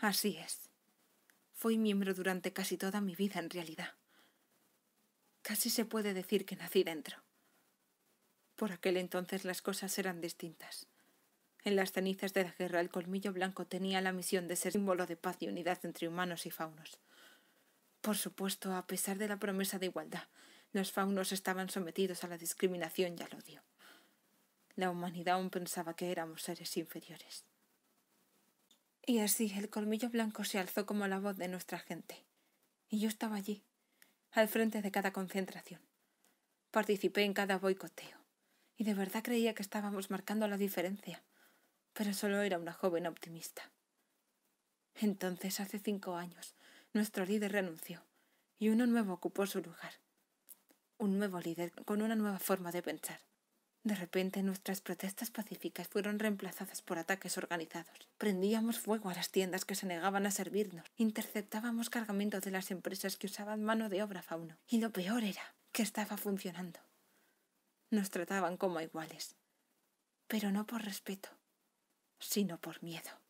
Así es. Fui miembro durante casi toda mi vida en realidad. Casi se puede decir que nací dentro. Por aquel entonces las cosas eran distintas. En las cenizas de la guerra el colmillo blanco tenía la misión de ser símbolo de paz y unidad entre humanos y faunos. Por supuesto, a pesar de la promesa de igualdad, los faunos estaban sometidos a la discriminación y al odio. La humanidad aún pensaba que éramos seres inferiores. Y así el colmillo blanco se alzó como la voz de nuestra gente. Y yo estaba allí, al frente de cada concentración. Participé en cada boicoteo. Y de verdad creía que estábamos marcando la diferencia. Pero solo era una joven optimista. Entonces, hace cinco años, nuestro líder renunció. Y uno nuevo ocupó su lugar. Un nuevo líder con una nueva forma de pensar. De repente nuestras protestas pacíficas fueron reemplazadas por ataques organizados. Prendíamos fuego a las tiendas que se negaban a servirnos, interceptábamos cargamentos de las empresas que usaban mano de obra fauno, y lo peor era que estaba funcionando. Nos trataban como iguales, pero no por respeto, sino por miedo.